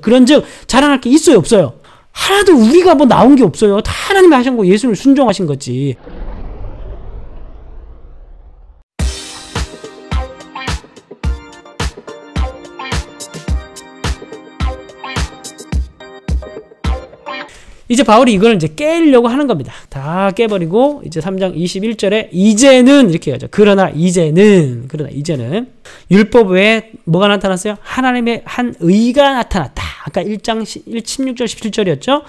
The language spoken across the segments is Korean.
그런즉 자랑할 게 있어요 없어요? 하나도 우리가 뭐 나온 게 없어요. 다 하나님이 하신 거 예수를 순종하신 거지. 이제 바울이 이걸 이제 깨려고 하는 겁니다. 다 깨버리고 이제 3장 21절에 이제는 이렇게 해죠 그러나 이제는 그러나 이제는 율법 외에 뭐가 나타났어요? 하나님의 한 의가 나타났다. 아까 1장 16절 17절이었죠.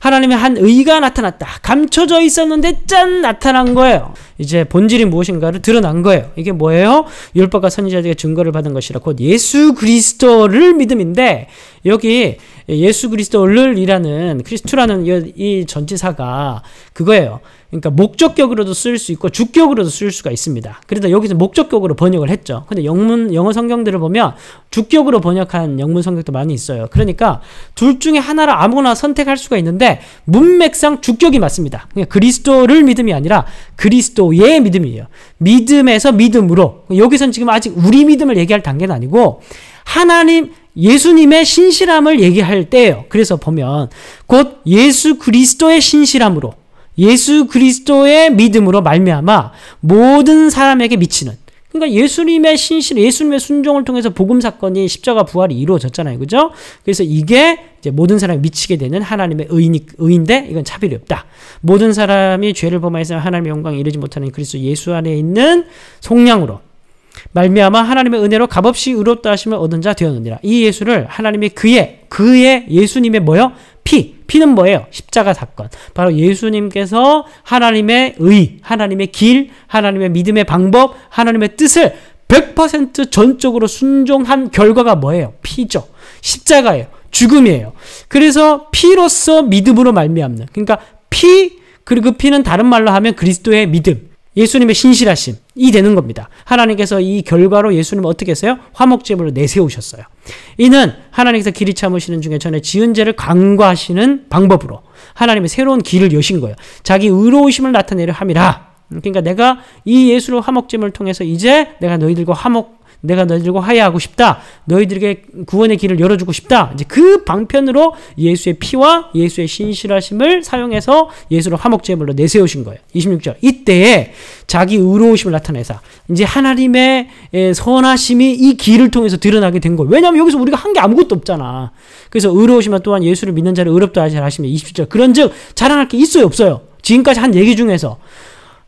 하나님의 한 의가 나타났다. 감춰져 있었는데 짠 나타난 거예요. 이제 본질이 무엇인가를 드러난 거예요. 이게 뭐예요? 율법과 선지자들의 증거를 받은 것이라 곧 예수 그리스도를 믿음인데 여기 예수 그리스도를 이라는 크리스투라는 이 전치사가 그거예요. 그러니까 목적격으로도 쓸 수 있고 주격으로도 쓸 수가 있습니다. 그러다 여기서 목적격으로 번역을 했죠. 근데 영문 영어 성경들을 보면 주격으로 번역한 영문 성경도 많이 있어요. 그러니까 둘 중에 하나를 아무거나 선택할 수가 있는데 문맥상 주격이 맞습니다. 그냥 그러니까 그리스도를 믿음이 아니라 그리스도의 믿음이에요. 믿음에서 믿음으로 여기선 지금 아직 우리 믿음을 얘기할 단계는 아니고 하나님 예수님의 신실함을 얘기할 때예요. 그래서 보면 곧 예수 그리스도의 신실함으로 예수 그리스도의 믿음으로 말미암아 모든 사람에게 미치는 그러니까 예수님의 신실, 예수님의 순종을 통해서 복음 사건이 십자가 부활이 이루어졌잖아요. 그죠? 그래서 이게 모든 사람이 미치게 되는 하나님의 의인, 의인데 이건 차별이 없다. 모든 사람이 죄를 범하여서 하나님의 영광에 이르지 못하는 그리스도 예수 안에 있는 속량으로 말미암아 하나님의 은혜로 값없이 의롭다 하시면 얻은 자 되었느니라. 이 예수를 하나님의 그의 그의 예수님의 뭐요? 피 피는 뭐예요? 십자가 사건. 바로 예수님께서 하나님의 의, 하나님의 길, 하나님의 믿음의 방법, 하나님의 뜻을 100% 전적으로 순종한 결과가 뭐예요? 피죠. 십자가예요. 죽음이에요. 그래서 피로서 믿음으로 말미암는. 그러니까 피 그리고 피는 다른 말로 하면 그리스도의 믿음. 예수님의 신실하심이 되는 겁니다. 하나님께서 이 결과로 예수님을 어떻게 했어요? 화목제물로 내세우셨어요. 이는 하나님께서 길이 참으시는 중에 전에 지은 죄를 강과하시는 방법으로 하나님의 새로운 길을 여신 거예요. 자기 의로우심을 나타내려 함이라. 그러니까 내가 이 예수로 화목제물을 통해서 이제 내가 너희들과 화목 내가 너희들과 화해하고 싶다. 너희들에게 구원의 길을 열어주고 싶다. 이제 그 방편으로 예수의 피와 예수의 신실하심을 사용해서 예수를 화목제물로 내세우신 거예요. 26절. 이때에 자기 의로우심을 나타내사 이제 하나님의 선하심이 이 길을 통해서 드러나게 된 거예요. 왜냐하면 여기서 우리가 한 게 아무것도 없잖아. 그래서 의로우심은 또한 예수를 믿는 자를 의롭다 하시라 27절. 그런즉 자랑할 게 있어요 없어요. 지금까지 한 얘기 중에서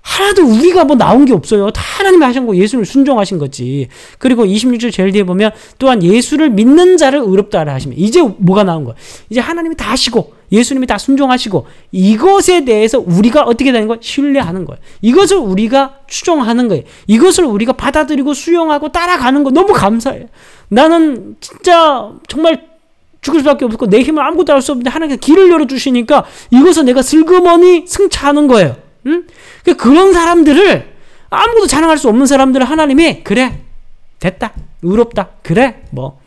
하나도 우리가 뭐 나온 게 없어요. 다 하나님이 하신 거 예수를 순종하신 거지. 그리고 26절 제일 뒤에 보면 또한 예수를 믿는 자를 의롭다 하라 하시면 이제 뭐가 나온 거야? 이제 하나님이 다 하시고 예수님이 다 순종하시고 이것에 대해서 우리가 어떻게 되는 거야? 신뢰하는 거예요 이것을 우리가 추종하는 거예요. 이것을 우리가 받아들이고 수용하고 따라가는 거 너무 감사해요. 나는 진짜 정말 죽을 수밖에 없고 내 힘을 아무것도 할 수 없는데 하나님께서 길을 열어주시니까 이것을 내가 슬그머니 승차하는 거예요. 응? 그 그런 사람들을 아무도 자랑할 수 없는 사람들을 하나님이 그래 됐다 의롭다 그래 뭐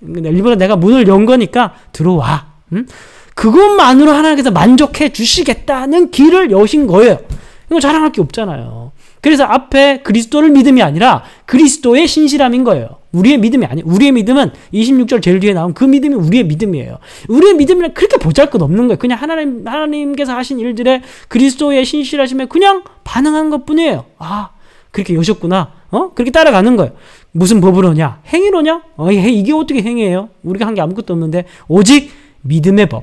일부러 내가 문을 연 거니까 들어와 응? 그것만으로 하나님께서 만족해 주시겠다는 길을 여신 거예요 이거 자랑할 게 없잖아요 그래서 앞에 그리스도를 믿음이 아니라 그리스도의 신실함인 거예요. 우리의 믿음이 아니 에요 우리의 믿음은 26절 제일 뒤에 나온 그 믿음이 우리의 믿음이에요. 우리의 믿음이란 그렇게 보잘것없는 거예요. 그냥 하나님 하나님께서 하신 일들에 그리스도의 신실하심에 그냥 반응한 것뿐이에요. 아 그렇게 여셨구나. 어 그렇게 따라가는 거예요. 무슨 법으로냐? 행위로냐? 어 이게 어떻게 행위예요? 우리가 한 게 아무것도 없는데 오직 믿음의 법.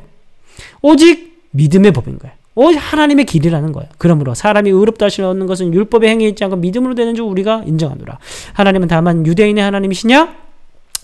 오직 믿음의 법인 거예요. 오직 하나님의 길이라는 거예요. 그러므로 사람이 의롭다 하시는 것은 율법의 행위 있지 않고 믿음으로 되는 줄 우리가 인정하노라. 하나님은 다만 유대인의 하나님이시냐?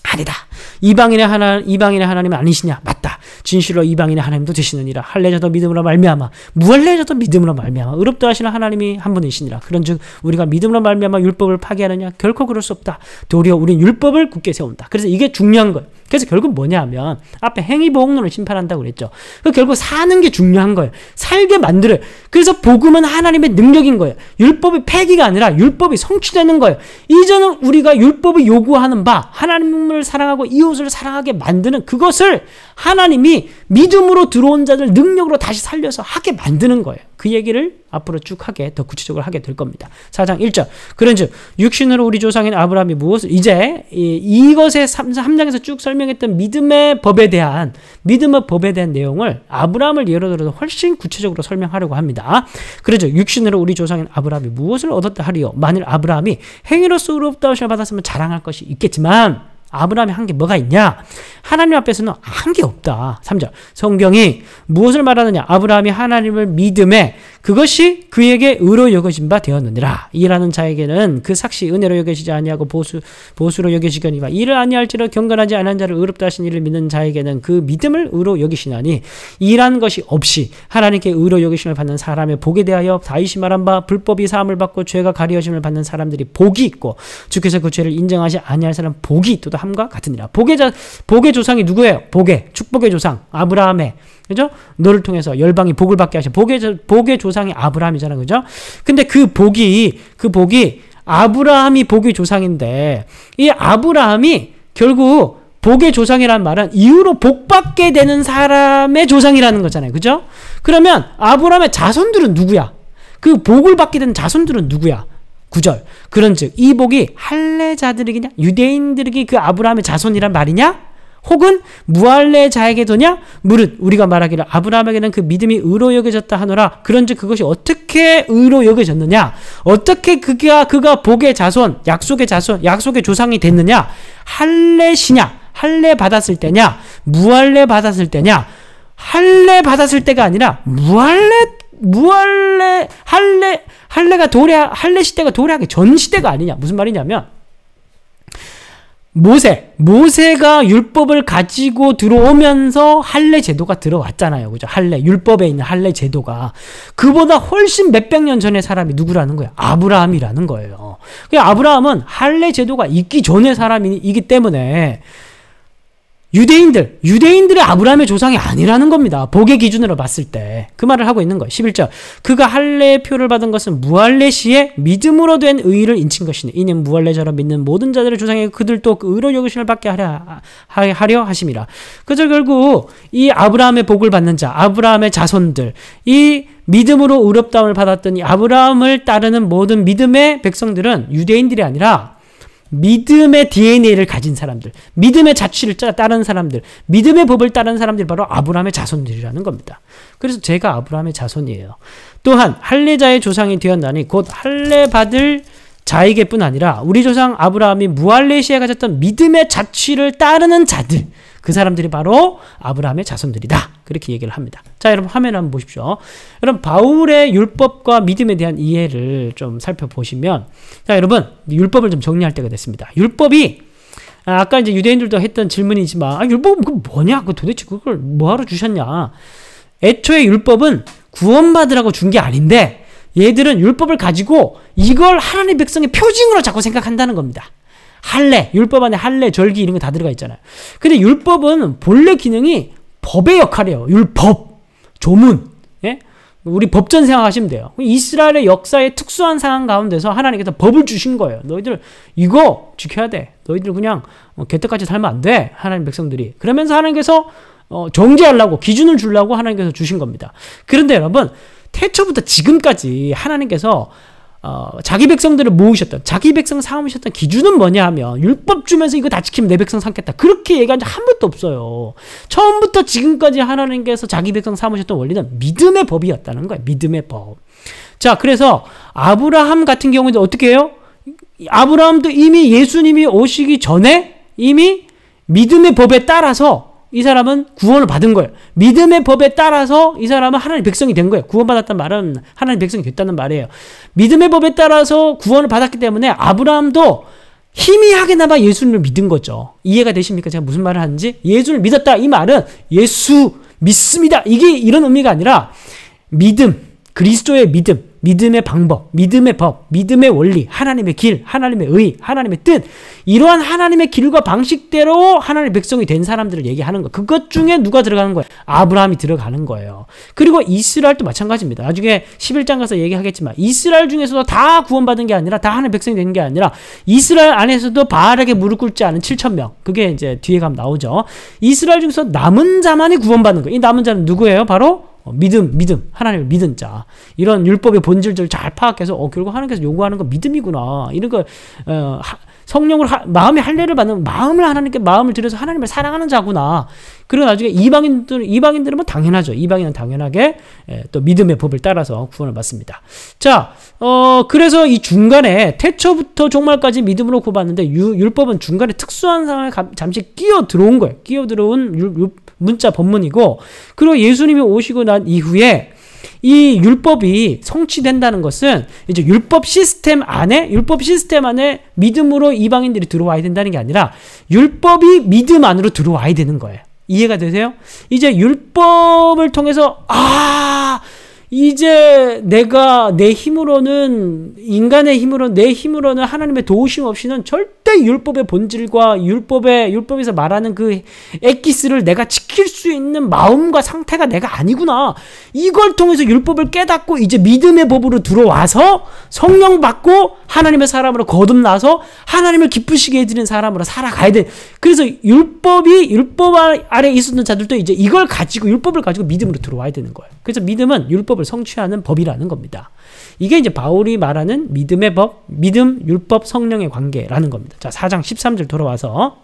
아니다. 이방인의 하나 이방인의 하나님 아니시냐? 맞다. 진실로 이방인의 하나님도 되시느니라. 할례자도 믿음으로 말미암아 무할례자도 믿음으로 말미암아 의롭다 하시는 하나님이 한 분이시니라. 그런즉 우리가 믿음으로 말미암아 율법을 파괴하느냐? 결코 그럴 수 없다. 도리어 우린 율법을 굳게 세운다. 그래서 이게 중요한 거예요. 그래서 결국 뭐냐면 하 앞에 행위 보응론을 심판한다고 그랬죠. 그 결국 사는 게 중요한 거예요. 살게 만들어. 그래서 복음은 하나님의 능력인 거예요. 율법이 폐기가 아니라 율법이 성취되는 거예요. 이제는 우리가 율법을 요구하는 바 하나님 하나님을 사랑하고 이웃을 사랑하게 만드는 그것을 하나님이 믿음으로 들어온 자들 능력으로 다시 살려서 하게 만드는 거예요. 그 얘기를 앞으로 쭉 하게 더 구체적으로 하게 될 겁니다. 4장 1절. 그런즉 육신으로 우리 조상인 아브라함이 무엇을 이제 이것의 3, 장에서쭉 설명했던 믿음의 법에 대한 믿음의 법에 대한 내용을 아브라함을 예로 들어서 훨씬 구체적으로 설명하려고 합니다. 그러죠. 육신으로 우리 조상인 아브라함이 무엇을 얻었다 하리요. 만일 아브라함이 행위로서 의롭다 하심을 받았으면 자랑할 것이 있겠지만 아브라함이 한 게 뭐가 있냐? 하나님 앞에서는 한 게 없다. 3절. 성경이 무엇을 말하느냐? 아브라함이 하나님을 믿음에 그것이 그에게 의로 여겨진 바 되었느니라. 일하는 자에게는 그 삭시 은혜로 여겨지지 아니하고 보수 보수로 여겨지거니와 이를 아니할지라 경건하지 않은 자를 의롭다 하신 이를 믿는 자에게는 그 믿음을 의로 여기시나니 일한 것이 없이 하나님께 의로 여기심을 받는 사람의 복에 대하여 다윗이 말한 바 불법이 사함을 받고 죄가 가려어짐을 받는 사람들이 복이 있고 주께서 그 죄를 인정하지 아니할 사람 복이 있도다 함과 같으니라. 복의 자 복의 조상이 누구예요? 복의 축복의 조상 아브라함의 그죠? 너를 통해서 열방이 복을 받게 하신 복의 복의 조상 조상이 아브라함이잖아. 그죠? 근데 그 복이, 그 복이 아브라함이 복의 조상인데 이 아브라함이 결국 복의 조상이란 말은 이후로 복받게 되는 사람의 조상이라는 거잖아요. 그죠? 그러면 아브라함의 자손들은 누구야? 그 복을 받게 되는 자손들은 누구야? 구절 그런즉 이 복이 할례자들이냐 유대인들이 그 아브라함의 자손이란 말이냐? 혹은 무할례자에게 도냐? 무릇 우리가 말하기를 아브라함에게는 그 믿음이 의로 여겨졌다 하노라. 그런즉 그것이 어떻게 의로 여겨졌느냐? 어떻게 그가 그가 복의 자손, 약속의 자손, 약속의 조상이 됐느냐? 할례시냐? 할례 받았을 때냐? 무할례 받았을 때냐? 할례 받았을 때가 아니라 무할례 무할례 할례 할례가 도래 할례 시대가 도래하기 전 시대가 아니냐? 무슨 말이냐면 모세, 모세가 율법을 가지고 들어오면서 할례 제도가 들어왔잖아요. 그죠? 할례, 율법에 있는 할례 제도가 그보다 훨씬 몇백 년 전의 사람이 누구라는 거예요? 아브라함이라는 거예요. 그 아브라함은 할례 제도가 있기 전의 사람이기 때문에 유대인들, 유대인들의 아브라함의 조상이 아니라는 겁니다. 복의 기준으로 봤을 때. 그 말을 하고 있는 거예요. 11절. 그가 할례표를 의 받은 것은 무할례시에 믿음으로 된 의의를 인친 것이니 이는 무할례처럼 믿는 모든 자들의 조상에 그들도 그 의로 여기심을 받게 하려, 하, 려 하심이라. 그저 결국 이 아브라함의 복을 받는 자, 아브라함의 자손들, 이 믿음으로 의롭다움을 받았던이 아브라함을 따르는 모든 믿음의 백성들은 유대인들이 아니라 믿음의 DNA를 가진 사람들, 믿음의 자취를 따른 사람들, 믿음의 법을 따른 사람들 바로 아브라함의 자손들이라는 겁니다. 그래서 제가 아브라함의 자손이에요. 또한 할례자의 조상이 되었나니 곧 할례 받을 자에게뿐 아니라 우리 조상 아브라함이 무할레시에 가졌던 믿음의 자취를 따르는 자들 그 사람들이 바로 아브라함의 자손들이다. 그렇게 얘기를 합니다. 자, 여러분 화면 한번 보십시오. 여러분 바울의 율법과 믿음에 대한 이해를 좀 살펴보시면 자, 여러분 율법을 좀 정리할 때가 됐습니다. 율법이 아, 아까 이제 유대인들도 했던 질문이지만 아, 율법은 그 뭐냐? 그 도대체 그걸 뭐하러 주셨냐? 애초에 율법은 구원받으라고 준 게 아닌데 얘들은 율법을 가지고 이걸 하나님의 백성의 표징으로 자꾸 생각한다는 겁니다. 할례, 율법 안에 할례, 절기 이런 거 다 들어가 있잖아요. 근데 율법은 본래 기능이 법의 역할이에요. 율법, 조문. 예? 우리 법전 생각하시면 돼요. 이스라엘의 역사의 특수한 상황 가운데서 하나님께서 법을 주신 거예요. 너희들 이거 지켜야 돼. 너희들 그냥 어, 개떡같이 살면 안 돼. 하나님 백성들이. 그러면서 하나님께서 어, 정죄하려고 기준을 주려고 하나님께서 주신 겁니다. 그런데 여러분 태초부터 지금까지 하나님께서 어, 자기 백성들을 모으셨던 자기 백성 삼으셨던 기준은 뭐냐 하면 율법 주면서 이거 다 지키면 내 백성 삼겠다 그렇게 얘기한 적 한 번도 없어요 처음부터 지금까지 하나님께서 자기 백성 삼으셨던 원리는 믿음의 법이었다는 거예요 믿음의 법 자 그래서 아브라함 같은 경우에도 어떻게 해요 아브라함도 이미 예수님이 오시기 전에 이미 믿음의 법에 따라서 이 사람은 구원을 받은 거예요. 믿음의 법에 따라서 이 사람은 하나님 백성이 된 거예요. 구원받았단 말은 하나님 백성이 됐다는 말이에요. 믿음의 법에 따라서 구원을 받았기 때문에 아브라함도 희미하게나마 예수를 믿은 거죠. 이해가 되십니까? 제가 무슨 말을 하는지? 예수를 믿었다. 이 말은 예수 믿습니다. 이게 이런 의미가 아니라 믿음, 그리스도의 믿음, 믿음의 방법, 믿음의 법, 믿음의 원리, 하나님의 길, 하나님의 의, 하나님의 뜻, 이러한 하나님의 길과 방식대로 하나님의 백성이 된 사람들을 얘기하는 거. 그것 중에 누가 들어가는 거예요? 아브라함이 들어가는 거예요. 그리고 이스라엘도 마찬가지입니다. 나중에 11장 가서 얘기하겠지만, 이스라엘 중에서도 다 구원받은 게 아니라, 다 하나님의 백성이 된 게 아니라, 이스라엘 안에서도 바알에게 무릎 꿇지 않은 7천명 그게 이제 뒤에 가면 나오죠. 이스라엘 중에서 남은 자만이 구원받는 거예요. 이 남은 자는 누구예요? 바로 어, 믿음, 믿음, 하나님을 믿은 자. 이런 율법의 본질들을 잘 파악해서, 어, 결국 하나님께서 요구하는 건 믿음이구나. 이런 걸, 어, 하, 성령으로 하, 마음의 할례를 받는 마음을 하나님께 마음을 들여서 하나님을 사랑하는 자구나. 그리고 나중에 이방인들 이방인들은 뭐 당연하죠. 이방인은 당연하게 예, 또 믿음의 법을 따라서 구원을 받습니다. 자, 어 그래서 이 중간에 태초부터 종말까지 믿음으로 구받는데 율법은 중간에 특수한 상황에 감, 잠시 끼어 들어온 거예요. 끼어 들어온 율, 율, 문자 법문이고 그리고 예수님이 오시고 난 이후에 이 율법이 성취된다는 것은 이제 율법 시스템 안에 율법 시스템 안에 믿음으로 이방인들이 들어와야 된다는 게 아니라 율법이 믿음 안으로 들어와야 되는 거예요. 이해가 되세요? 이제 율법을 통해서 아 이제 내가 내 힘으로는 인간의 힘으로 내 힘으로는 하나님의 도우심 없이는 절대 절대 율법의 본질과 율법의 율법에서 말하는 그액기스를 내가 지킬 수 있는 마음과 상태가 내가 아니구나. 이걸 통해서 율법을 깨닫고 이제 믿음의 법으로 들어와서 성령 받고 하나님의 사람으로 거듭나서 하나님을 기쁘시게 해드리는 사람으로 살아가야 돼. 그래서 율법이 율법 아래 있었던 자들도 이제 이걸 가지고 율법을 가지고 믿음으로 들어와야 되는 거예요. 그래서 믿음은 율법을 성취하는 법이라는 겁니다. 이게 이제 바울이 말하는 믿음의 법, 믿음, 율법, 성령의 관계라는 겁니다. 자, 4장 13절 돌아와서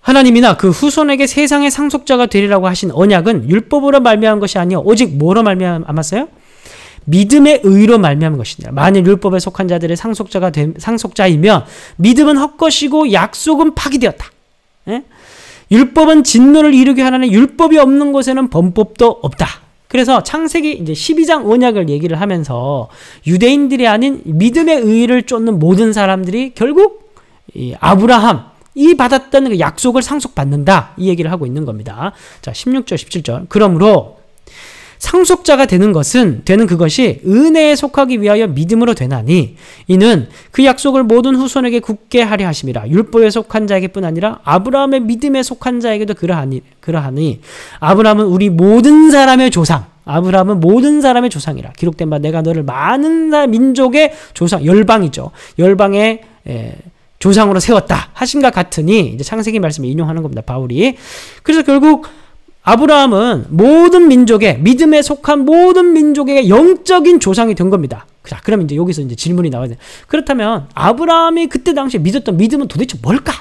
하나님이나 그 후손에게 세상의 상속자가 되리라고 하신 언약은 율법으로 말미암은 것이 아니요 오직 뭐로 말미암았어요? 믿음의 의로 말미암은 것이니라. 만일 율법에 속한 자들의 상속자가 된 상속자이면 믿음은 헛것이고 약속은 파기되었다. 예? 율법은 진노를 이루게 하나니 율법이 없는 곳에는 범법도 없다. 그래서 창세기 이제 12장 언약을 얘기를 하면서 유대인들이 아닌 믿음의 의를 쫓는 모든 사람들이 결국 이 아브라함 이 받았던 그 약속을 상속받는다 이 얘기를 하고 있는 겁니다. 자, 16절 17절. 그러므로 상속자가 되는 것은 되는 그것이 은혜에 속하기 위하여 믿음으로 되나니 이는 그 약속을 모든 후손에게 굳게 하려 하심이라 율법에 속한 자에게뿐 아니라 아브라함의 믿음에 속한 자에게도 그러하니 그러하니 아브라함은 우리 모든 사람의 조상 아브라함은 모든 사람의 조상이라 기록된 바 내가 너를 많은 민족의 조상 열방이죠 열방의 에, 조상으로 세웠다 하신것 같으니 이제 창세기 말씀을 인용하는 겁니다 바울이 그래서 결국 아브라함은 모든 민족의 믿음에 속한 모든 민족의 영적인 조상이 된 겁니다. 자, 그럼 이제 여기서 이제 질문이 나와야 돼. 그렇다면 아브라함이 그때 당시에 믿었던 믿음은 도대체 뭘까?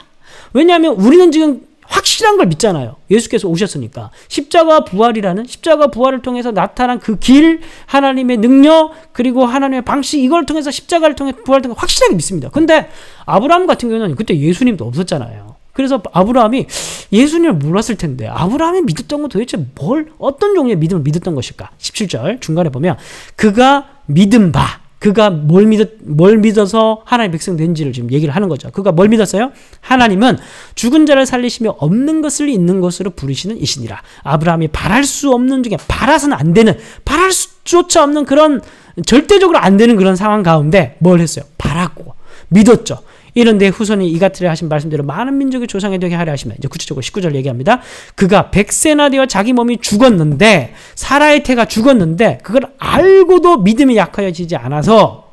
왜냐하면 우리는 지금 확실한 걸 믿잖아요. 예수께서 오셨으니까. 십자가 부활이라는 십자가 부활을 통해서 나타난 그 길, 하나님의 능력, 그리고 하나님의 방식 이걸 통해서 십자가를 통해 부활을 통해 확실하게 믿습니다. 근데 아브라함 같은 경우는 그때 예수님도 없었잖아요. 그래서 아브라함이 예수님을 몰랐을 텐데 아브라함이 믿었던 건 도대체 뭘 어떤 종류의 믿음을 믿었던 것일까? 17절 중간에 보면 그가 믿은 바 그가 뭘, 믿었, 뭘 믿어서 하나님 백성 된지를 지금 얘기를 하는 거죠. 그가 뭘 믿었어요? 하나님은 죽은 자를 살리시며 없는 것을 있는 것으로 부르시는 이신이라. 아브라함이 바랄 수 없는 중에 바라서는 안 되는, 바랄 수조차 없는 그런 절대적으로 안 되는 그런 상황 가운데 뭘 했어요? 바랐고 믿었죠. 이런데 후손이 이같트를 하신 말씀대로 많은 민족이 조상이 되게 하려 하시면 이제 구체적으로 19절 얘기합니다. 그가 백세나 되어 자기 몸이 죽었는데 사라의 태가 죽었는데 그걸 알고도 믿음이 약하여지지 않아서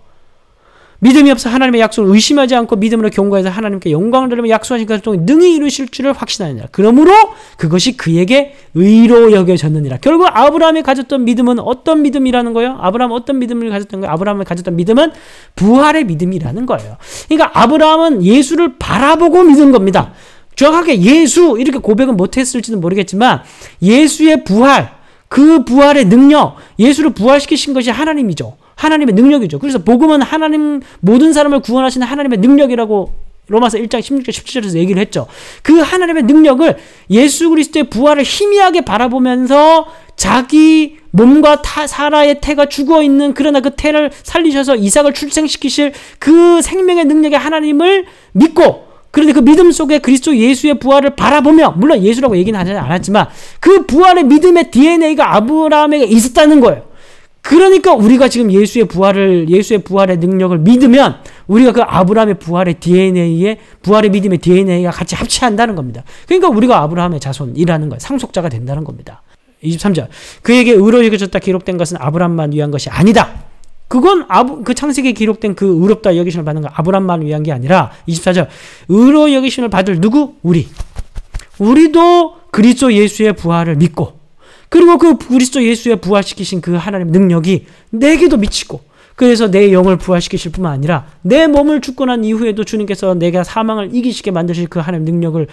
믿음이 없어 하나님의 약속을 의심하지 않고 믿음으로 경고해서 하나님께 영광을 드리며 약속하신 것을 그 통해 능히 이루실 줄을 확신하느니라. 그러므로 그것이 그에게 의로 여겨졌느니라. 결국 아브라함이 가졌던 믿음은 어떤 믿음이라는 거예요? 아브라함 어떤 믿음을 가졌던 거예요? 아브라함이 가졌던 믿음은 부활의 믿음이라는 거예요. 그러니까 아브라함은 예수를 바라보고 믿은 겁니다. 정확하게 예수 이렇게 고백은 못했을지는 모르겠지만 예수의 부활 그 부활의 능력 예수를 부활시키신 것이 하나님이죠. 하나님의 능력이죠. 그래서 복음은 하나님 모든 사람을 구원하시는 하나님의 능력이라고 로마서 1장 16절 17절에서 얘기를 했죠. 그 하나님의 능력을 예수 그리스도의 부활을 희미하게 바라보면서 자기 몸과 타, 사라의 태가 죽어 있는 그러나 그 태를 살리셔서 이삭을 출생시키실 그 생명의 능력의 하나님을 믿고 그런데 그 믿음 속에 그리스도 예수의 부활을 바라보며 물론 예수라고 얘기는 하지 않았지만 그 부활의 믿음의 DNA가 아브라함에게 있었다는 거예요. 그러니까 우리가 지금 예수의 부활을 예수의 부활의 능력을 믿으면 우리가 그 아브라함의 부활의 DNA에 부활의 믿음의 DNA가 같이 합치한다는 겁니다. 그러니까 우리가 아브라함의 자손이라는 거예요. 상속자가 된다는 겁니다. 23절. 그에게 의로 여겨졌다 기록된 것은 아브라함만 위한 것이 아니다. 그건 아브, 그 창세기에 기록된 그 의롭다 여기심을 받는 건 아브라함만 위한 게 아니라 24절. 의로 여기심을 받을 누구? 우리. 우리도 그리스도 예수의 부활을 믿고 그리고 그 그리스도 예수의 부활시키신 그 하나님 능력이 내게도 미치고 그래서 내 영을 부활시키실 뿐만 아니라 내 몸을 죽고 난 이후에도 주님께서 내가 사망을 이기시게 만드실 그 하나님 능력을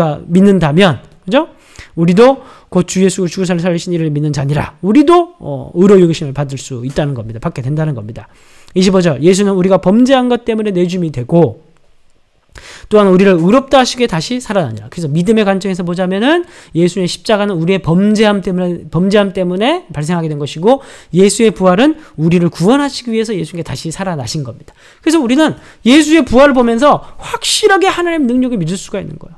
우리가 믿는다면 그죠? 우리도 곧 주 예수 죽을 산을 살리신 이를 믿는 자니라 우리도 어, 의로 여기심을 받을 수 있다는 겁니다. 받게 된다는 겁니다. 25절 예수는 우리가 범죄한 것 때문에 내 줌이 되고 또한 우리를 의롭다 하시기 다시 살아나니라. 그래서 믿음의 관점에서 보자면은 예수의 십자가는 우리의 범죄함 때문에 범죄함 때문에 발생하게 된 것이고 예수의 부활은 우리를 구원하시기 위해서 예수님께 다시 살아나신 겁니다. 그래서 우리는 예수의 부활을 보면서 확실하게 하나님의 능력을 믿을 수가 있는 거예요.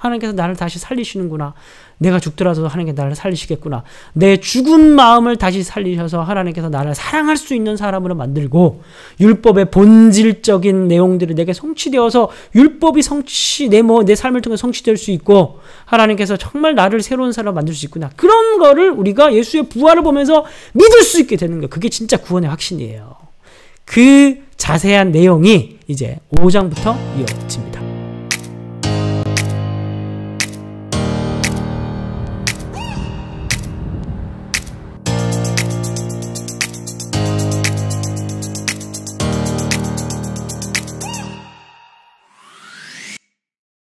하나님께서 나를 다시 살리시는구나. 내가 죽더라도 하나님께서 나를 살리시겠구나. 내 죽은 마음을 다시 살리셔서 하나님께서 나를 사랑할 수 있는 사람으로 만들고 율법의 본질적인 내용들이 내게 성취되어서 율법이 성취 내뭐내 뭐, 삶을 통해 성취될 수 있고 하나님께서 정말 나를 새로운 사람 으로 만들 수 있구나. 그런 거를 우리가 예수의 부활을 보면서 믿을 수 있게 되는 거. 그게 진짜 구원의 확신이에요. 그 자세한 내용이 이제 5장부터 이어집니다.